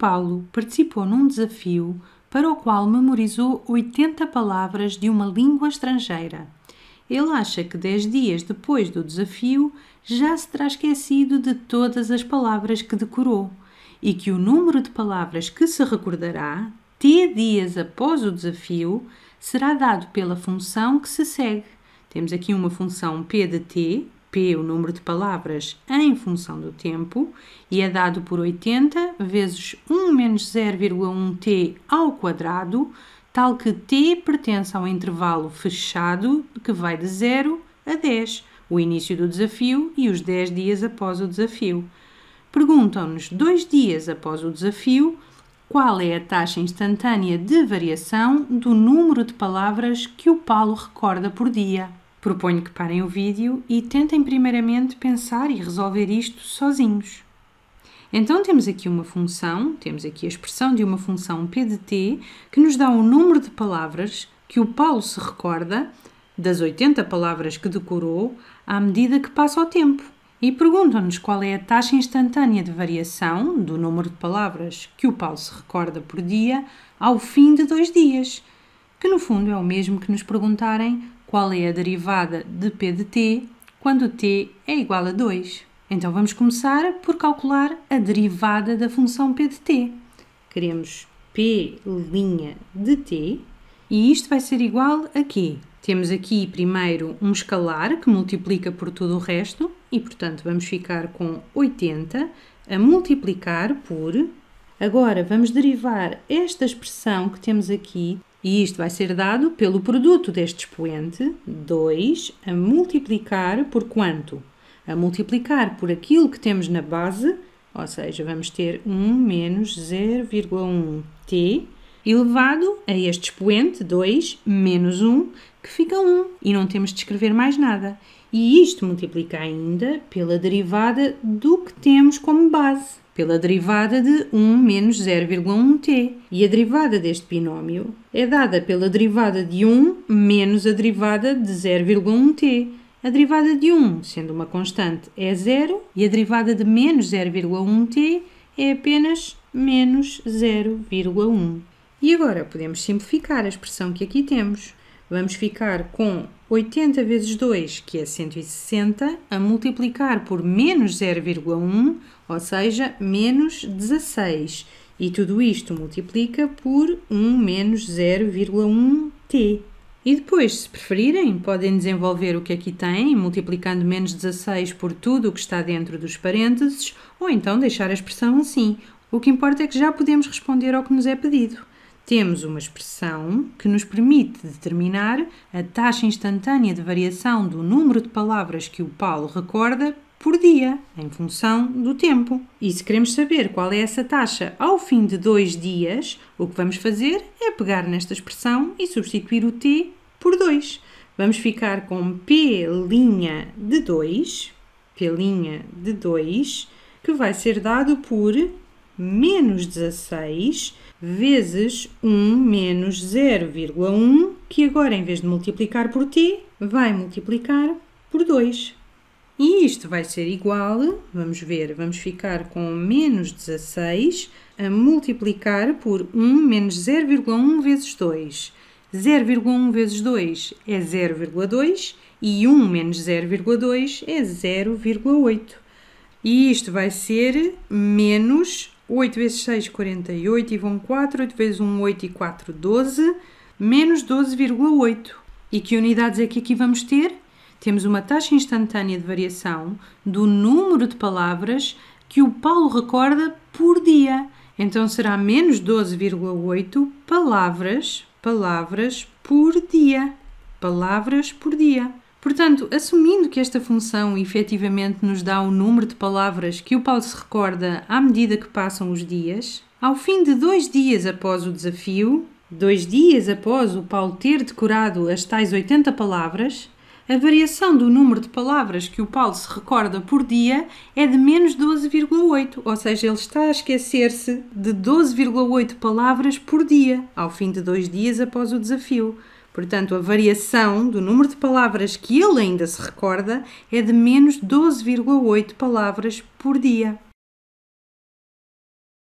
Paulo participou num desafio para o qual memorizou 80 palavras de uma língua estrangeira. Ele acha que 10 dias depois do desafio já se terá esquecido de todas as palavras que decorou e que o número de palavras que se recordará, T dias após o desafio, será dado pela função que se segue. Temos aqui uma função P de T, P, o número de palavras, em função do tempo e é dado por 80 vezes 1 menos 0,1t ao quadrado, tal que t pertence ao intervalo fechado que vai de 0 a 10, o início do desafio e os 10 dias após o desafio. Perguntam-nos, dois dias após o desafio, qual é a taxa instantânea de variação do número de palavras que o Paulo recorda por dia. Proponho que parem o vídeo e tentem primeiramente pensar e resolver isto sozinhos. Então temos aqui uma função, temos aqui a expressão de uma função p de t que nos dá o número de palavras que o Paulo se recorda das 80 palavras que decorou à medida que passa o tempo. E perguntam-nos qual é a taxa instantânea de variação do número de palavras que o Paulo se recorda por dia ao fim de dois dias, que no fundo é o mesmo que nos perguntarem qual é a derivada de p de t quando t é igual a 2. Então vamos começar por calcular a derivada da função p de t. Queremos p' de t e isto vai ser igual a quê? Temos aqui primeiro um escalar que multiplica por todo o resto e, portanto, vamos ficar com 80 a multiplicar por. Agora vamos derivar esta expressão que temos aqui e isto vai ser dado pelo produto deste expoente, 2, a multiplicar por quanto? A multiplicar por aquilo que temos na base, ou seja, vamos ter 1 menos 0,1t elevado a este expoente, 2, menos 1, que fica 1. E não temos de escrever mais nada. E isto multiplica ainda pela derivada do que temos como base pela derivada de 1 menos 0,1t. E a derivada deste binómio é dada pela derivada de 1 menos a derivada de 0,1t. A derivada de 1, sendo uma constante, é zero e a derivada de menos 0,1t é apenas menos 0,1. E agora podemos simplificar a expressão que aqui temos. Vamos ficar com 80 vezes 2, que é 160, a multiplicar por menos 0,1, ou seja, menos 16. E tudo isto multiplica por 1 menos 0,1t. E depois, se preferirem, podem desenvolver o que aqui têm, multiplicando menos 16 por tudo o que está dentro dos parênteses, ou então deixar a expressão assim. O que importa é que já podemos responder ao que nos é pedido temos uma expressão que nos permite determinar a taxa instantânea de variação do número de palavras que o Paulo recorda por dia, em função do tempo. E se queremos saber qual é essa taxa ao fim de dois dias, o que vamos fazer é pegar nesta expressão e substituir o t por 2. Vamos ficar com p' de 2, p' de 2, que vai ser dado por menos 16 vezes 1 menos 0,1, que agora em vez de multiplicar por t, vai multiplicar por 2. E isto vai ser igual, vamos ver, vamos ficar com menos 16 a multiplicar por 1 menos 0,1 vezes 2. 0,1 vezes 2 é 0,2 e 1 menos 0,2 é 0,8. E isto vai ser menos 8 vezes 6, 48 e vão 4, 8 vezes 1, 8 e 4, 12, menos 12,8. E que unidades é que aqui vamos ter? Temos uma taxa instantânea de variação do número de palavras que o Paulo recorda por dia. Então será menos 12,8 palavras, palavras por dia. Palavras por dia. Portanto, assumindo que esta função efetivamente nos dá o número de palavras que o Paulo se recorda à medida que passam os dias, ao fim de dois dias após o desafio, dois dias após o Paulo ter decorado as tais 80 palavras, a variação do número de palavras que o Paulo se recorda por dia é de menos 12,8, ou seja, ele está a esquecer-se de 12,8 palavras por dia, ao fim de dois dias após o desafio. Portanto, a variação do número de palavras que ele ainda se recorda é de menos 12,8 palavras por dia.